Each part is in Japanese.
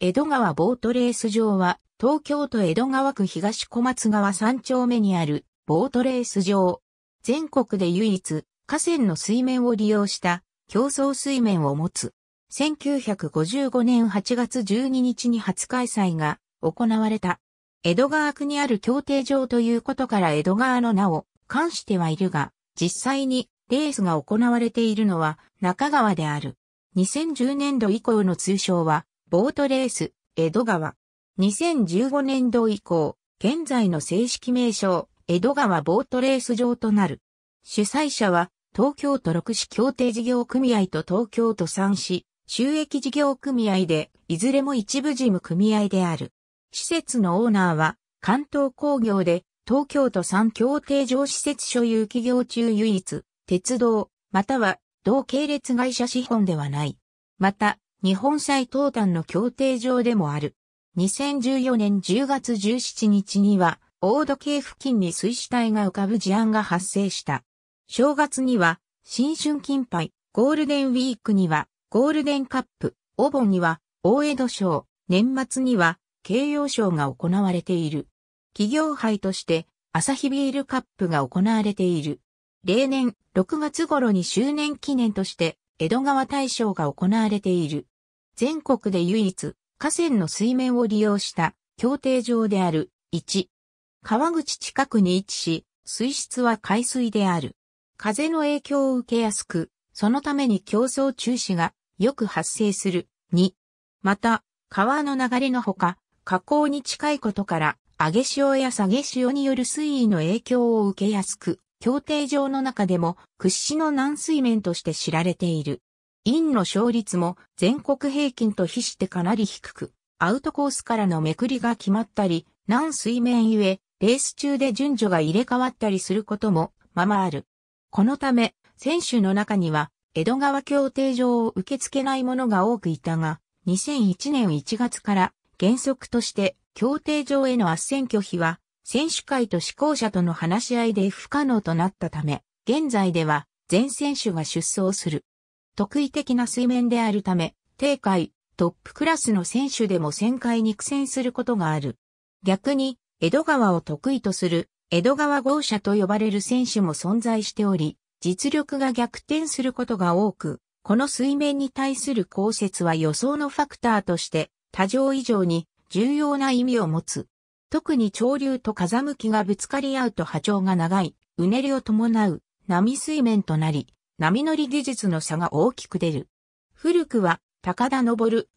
江戸川ボートレース場は、東京都江戸川区東小松川3丁目にあるボートレース場。全国で唯一、河川の水面を利用した競争水面を持つ。1955年8月12日に初開催が行われた。江戸川区にある協定場ということから江戸川の名を冠してはいるが、実際にレースが行われているのは中川である。2010年度以降の通称はボートレース、江戸川。2015年度以降、現在の正式名称、江戸川ボートレース場となる。主催者は、東京都六市協定事業組合と東京都三市収益事業組合で、いずれも一部事務組合である。施設のオーナーは、関東工業で、東京都三協定上施設所有企業中唯一、鉄道、または同系列会社資本ではない。また、日本最東端の協定上でもある。2014年10月17日には、大土系付近に水死体が浮かぶ事案が発生した。正月には、新春金杯、ゴールデンウィークには、ゴールデンカップ、お盆には、大江戸賞、年末には、慶応賞が行われている。企業杯として、朝日ビールカップが行われている。例年、6月頃に周年記念として、江戸川大賞が行われている。全国で唯一、河川の水面を利用した協定上である。1、川口近くに位置し、水質は海水である。風の影響を受けやすく、そのために競争中止がよく発生する。2、また、川の流れのほか、河口に近いことから、上げ潮や下げ潮による水位の影響を受けやすく、協定上の中でも屈指の軟水面として知られている。院の勝率も全国平均と比してかなり低く、アウトコースからのめくりが決まったり、難水面ゆえ、レース中で順序が入れ替わったりすることも、ままある。このため、選手の中には、江戸川協定上を受け付けない者が多くいたが、2001年1月から原則として協定上への圧旋拒否は、選手会と志向者との話し合いで不可能となったため、現在では全選手が出走する。得意的な水面であるため、低海、トップクラスの選手でも旋回に苦戦することがある。逆に、江戸川を得意とする、江戸川豪車と呼ばれる選手も存在しており、実力が逆転することが多く、この水面に対する降雪は予想のファクターとして、多常以上に重要な意味を持つ。特に潮流と風向きがぶつかり合うと波長が長い、うねりを伴う波水面となり、波乗り技術の差が大きく出る。古くは、高田昇、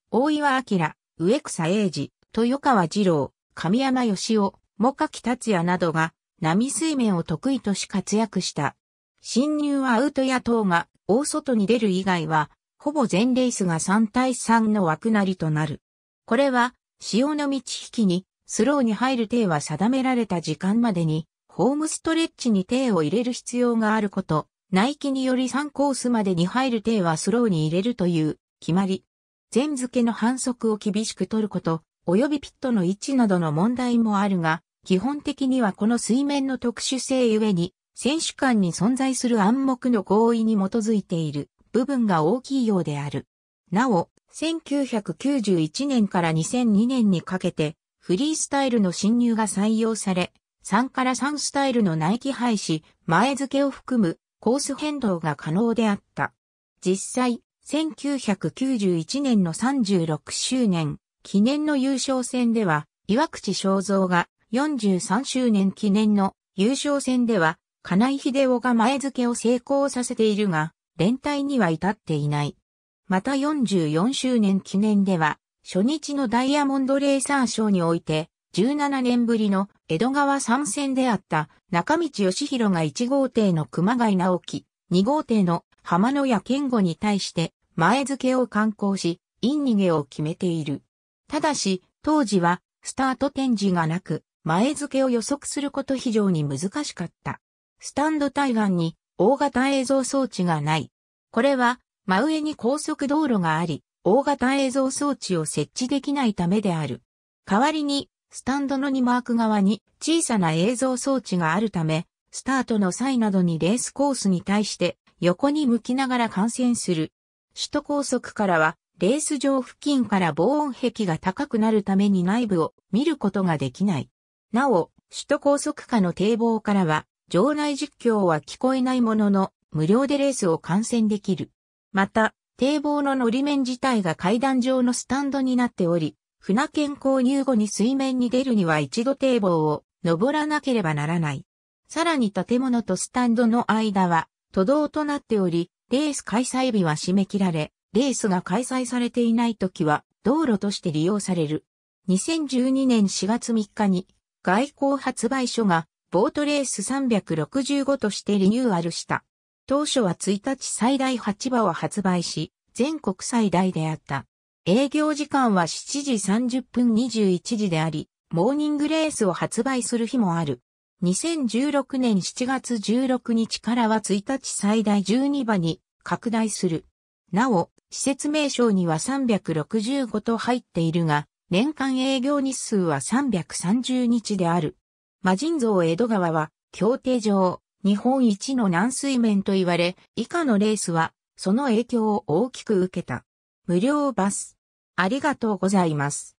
大岩明、植草英二、豊川二郎、神山義雄、茂垣達也などが、波水面を得意とし活躍した。侵入はアウトや等が、大外に出る以外は、ほぼ全レースが3対3の枠なりとなる。これは、潮の満ち引きに、スローに入る手は定められた時間までに、ホームストレッチに手を入れる必要があること、ナイキにより3コースまでに入る手はスローに入れるという決まり。前付けの反則を厳しく取ること、及びピットの位置などの問題もあるが、基本的にはこの水面の特殊性ゆえに、選手間に存在する暗黙の合意に基づいている部分が大きいようである。なお、1991年から2002年にかけて、フリースタイルの侵入が採用され、3から3スタイルのナイキ廃止、前付けを含むコース変動が可能であった。実際、1991年の36周年、記念の優勝戦では、岩口正造が43周年記念の優勝戦では、金井秀夫が前付けを成功させているが、連帯には至っていない。また44周年記念では、初日のダイヤモンドレーサー賞において、17年ぶりの江戸川参戦であった中道義弘が1号艇の熊谷直樹、2号艇の浜野屋健吾に対して前付けを観光し、陰逃げを決めている。ただし、当時はスタート展示がなく、前付けを予測すること非常に難しかった。スタンド対岸に大型映像装置がない。これは真上に高速道路があり、大型映像装置を設置できないためである。代わりにスタンドの2マーク側に小さな映像装置があるため、スタートの際などにレースコースに対して横に向きながら観戦する。首都高速からは、レース場付近から防音壁が高くなるために内部を見ることができない。なお、首都高速下の堤防からは、場内実況は聞こえないものの、無料でレースを観戦できる。また、堤防の乗り面自体が階段状のスタンドになっており、船券購入後に水面に出るには一度堤防を登らなければならない。さらに建物とスタンドの間は都道となっており、レース開催日は締め切られ、レースが開催されていない時は道路として利用される。2012年4月3日に外交発売所がボートレース365としてリニューアルした。当初は1日最大8馬を発売し、全国最大であった。営業時間は7時30分21時であり、モーニングレースを発売する日もある。2016年7月16日からは1日最大12場に拡大する。なお、施設名称には365と入っているが、年間営業日数は330日である。魔人像江戸川は、協定上、日本一の軟水面と言われ、以下のレースは、その影響を大きく受けた。無料バス。ありがとうございます。